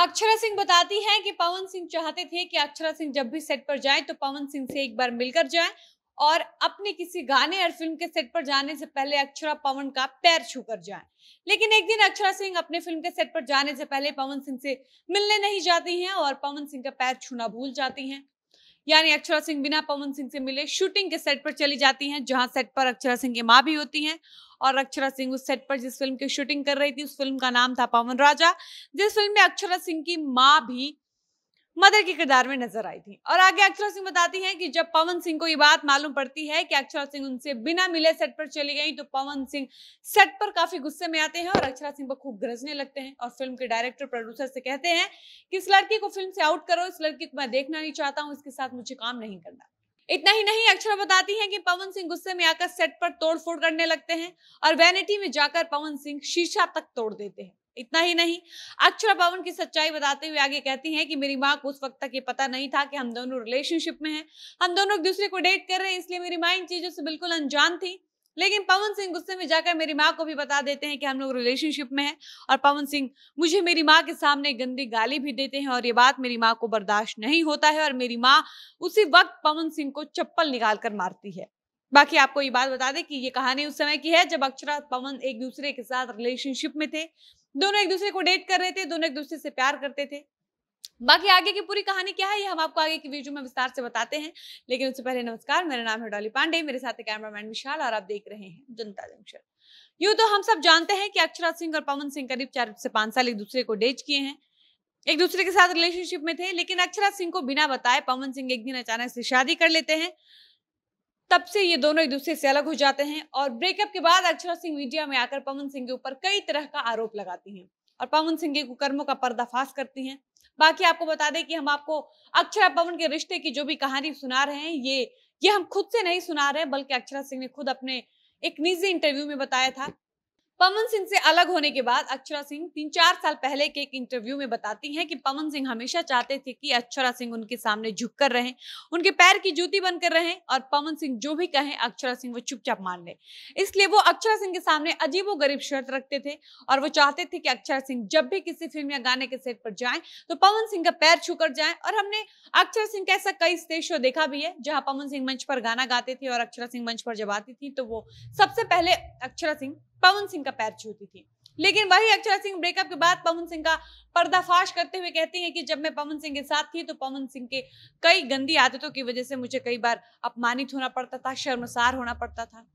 अक्षरा सिंह बताती हैं कि पवन सिंह चाहते थे कि अक्षरा सिंह जब भी सेट पर जाए तो पवन सिंह से एक बार मिलकर जाए और अपने किसी गाने और फिल्म के सेट पर जाने से पहले अक्षरा पवन का पैर छू कर जाए लेकिन एक दिन अक्षरा सिंह अपने फिल्म के सेट पर जाने से पहले पवन सिंह से मिलने नहीं जाती हैं और पवन सिंह का पैर छूना भूल जाती हैं यानी अक्षरा सिंह बिना पवन सिंह से मिले शूटिंग के सेट पर चली जाती हैं जहां सेट पर अक्षरा सिंह की माँ भी होती हैं और अक्षरा सिंह उस सेट पर जिस फिल्म की शूटिंग कर रही थी उस फिल्म का नाम था पवन राजा जिस फिल्म में अक्षरा सिंह की माँ भी मदर के किरदार में नजर आई थी और आगे अक्षरा सिंह बताती हैं कि जब पवन सिंह को ये बात मालूम पड़ती है कि अक्षरा सिंह उनसे बिना मिले सेट पर चली गई तो पवन सिंह सेट पर काफी गुस्से में आते हैं और अक्षरा सिंह पर खूब गरजने लगते हैं और फिल्म के डायरेक्टर प्रोड्यूसर से कहते हैं कि इस लड़की को फिल्म से आउट करो इस लड़की को मैं देखना नहीं चाहता हूँ इसके साथ मुझे काम नहीं करना इतना ही नहीं अक्षरा बताती हैं कि पवन सिंह गुस्से में आकर सेट पर तोड़फोड़ करने लगते हैं और वैनिटी में जाकर पवन सिंह शीशा तक तोड़ देते हैं इतना ही नहीं अक्षरा पवन की सच्चाई बताते हुए आगे कहती हैं कि मेरी माँ को उस वक्त तक ये पता नहीं था कि हम दोनों रिलेशनशिप में हैं हम दोनों एक दूसरे को डेट कर रहे हैं इसलिए मेरी माँ इन चीज़ों से बिल्कुल अनजान थी लेकिन पवन सिंह गुस्से में जाकर मेरी माँ को भी बता देते हैं कि हम लोग रिलेशनशिप में हैं और पवन सिंह मुझे मेरी माँ के सामने गंदी गाली भी देते हैं और ये बात मेरी माँ को बर्दाश्त नहीं होता है और मेरी माँ उसी वक्त पवन सिंह को चप्पल निकाल कर मारती है बाकी आपको ये बात बता दें कि ये कहानी उस समय की है जब अक्षरा पवन एक दूसरे के साथ रिलेशनशिप में थे दोनों एक दूसरे को डेट कर रहे थे दोनों एक दूसरे से प्यार करते थे बाकी आगे की पूरी कहानी क्या है ये हम आपको आगे की वीडियो में विस्तार से बताते हैं लेकिन उससे पहले नमस्कार मेरा नाम है डॉली पांडे मेरे साथ कैमरामैन विशाल और आप देख रहे हैं जनता जंक्शन यू तो हम सब जानते हैं कि अक्षरा सिंह और पवन सिंह करीब चार से पांच साल एक दूसरे को डेट किए हैं एक दूसरे के साथ रिलेशनशिप में थे लेकिन अक्षरा सिंह को बिना बताए पवन सिंह एक दिन अचानक से शादी कर लेते हैं तब से ये दोनों एक दूसरे से अलग हो जाते हैं और ब्रेकअप के बाद अक्षरा सिंह मीडिया में आकर पवन सिंह के ऊपर कई तरह का आरोप लगाती हैं और पवन सिंह के कुकर्मों का पर्दाफाश करती हैं बाकी आपको बता दें कि हम आपको अक्षरा पवन के रिश्ते की जो भी कहानी सुना रहे हैं ये ये हम खुद से नहीं सुना रहे बल्कि अक्षरा सिंह ने खुद अपने एक निजी इंटरव्यू में बताया था पवन सिंह से अलग होने के बाद अक्षरा सिंह तीन चार साल पहले के एक इंटरव्यू में बताती हैं कि पवन सिंह हमेशा चाहते थे कि अक्षरा सिंह उनके सामने झुक कर रहें उनके पैर की जूती बनकर रहें और पवन सिंह जो भी कहें अक्षरा सिंह वो चुपचाप मान ले इसलिए वो अक्षरा सिंह के सामने अजीबो गरीब शर्त रखते थे और वो चाहते थे कि अक्षरा सिंह जब भी किसी फिल्म या गाने के सेट पर जाए तो पवन सिंह का पैर छू कर जाए और हमने अक्षरा सिंह का ऐसा कई स्टेज शो देखा भी है जहाँ पवन सिंह मंच पर गाना गाते थे और अक्षरा सिंह मंच पर जब आती थी तो वो सबसे पहले अक्षरा सिंह पवन सिंह का पैर छूती थी लेकिन वही अक्षरा सिंह ब्रेकअप के बाद पवन सिंह का पर्दाफाश करते हुए कहती हैं कि जब मैं पवन सिंह के साथ थी तो पवन सिंह के कई गंदी आदतों की वजह से मुझे कई बार अपमानित होना पड़ता था शर्मसार होना पड़ता था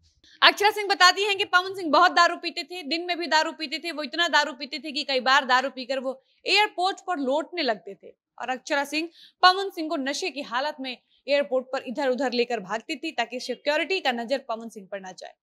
अक्षरा सिंह बताती हैं कि पवन सिंह बहुत दारू पीते थे दिन में भी दारू पीते थे वो इतना दारू पीते थे कि कई बार दारू पीकर वो एयरपोर्ट पर लौटने लगते थे और अक्षरा सिंह पवन सिंह को नशे की हालत में एयरपोर्ट पर इधर उधर लेकर भागती थी ताकि सिक्योरिटी का नजर पवन सिंह पर ना जाए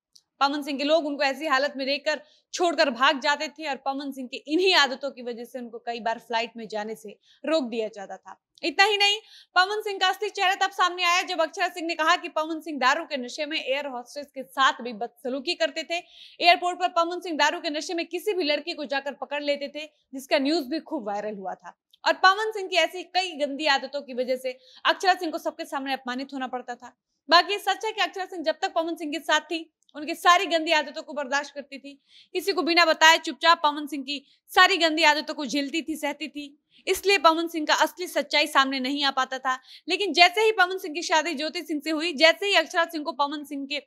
पवन सिंह के लोग उनको ऐसी हालत में देखकर छोड़कर भाग जाते थे और पवन सिंह के इन्हीं आदतों की वजह से उनको कई बार फ्लाइट में जाने से रोक दिया जाता था इतना ही नहीं पवन सिंह का असली चेहरा तब सामने आया जब अक्षरा सिंह ने कहा कि पवन सिंह दारू के नशे में एयर हॉस्टेस के साथ भी बदसलूकी करते थे एयरपोर्ट पर पवन सिंह दारू के नशे में किसी भी लड़की को जाकर पकड़ लेते थे जिसका न्यूज भी खूब वायरल हुआ था और पवन सिंह की ऐसी कई गंदी आदतों की वजह से अक्षरा सिंह को सबके सामने अपमानित होना पड़ता था बाकी सच है कि अक्षरा सिंह जब तक पवन सिंह के साथ थी उनकी सारी गंदी आदतों को बर्दाश्त करती थी किसी को बिना बताए चुपचाप पवन सिंह की सारी गंदी आदतों को झेलती थी सहती थी इसलिए पवन सिंह का असली सच्चाई सामने नहीं आ पाता था लेकिन जैसे ही पवन सिंह की शादी ज्योति सिंह से हुई जैसे ही अक्षरा सिंह को पवन सिंह के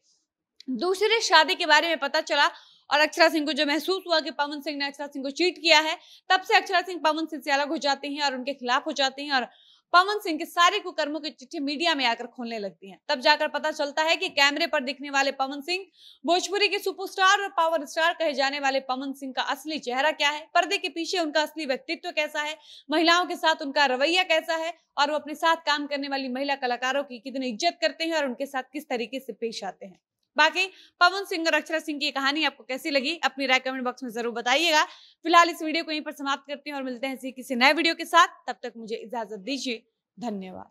दूसरे शादी के बारे में पता चला और अक्षरा सिंह को जो महसूस हुआ कि पवन सिंह ने अक्षरा सिंह को चीट किया है तब से अक्षरा सिंह पवन सिंह से अलग हो जाते हैं और उनके खिलाफ हो जाते हैं और पवन सिंह के सारे कुकर्मों की चिट्ठी मीडिया में आकर खोलने लगती है तब जाकर पता चलता है कि कैमरे पर दिखने वाले पवन सिंह भोजपुरी के सुपरस्टार और पावर स्टार कहे जाने वाले पवन सिंह का असली चेहरा क्या है पर्दे के पीछे उनका असली व्यक्तित्व कैसा है महिलाओं के साथ उनका रवैया कैसा है और वो अपने साथ काम करने वाली महिला कलाकारों की कितनी इज्जत करते हैं और उनके साथ किस तरीके से पेश आते हैं बाकी पवन सिंह और अक्षरा सिंह की कहानी आपको कैसी लगी अपनी राय कमेंट बॉक्स में जरूर बताइएगा फिलहाल इस वीडियो को यहीं पर समाप्त करते हैं और मिलते हैं किसी नए वीडियो के साथ तब तक मुझे इजाजत दीजिए धन्यवाद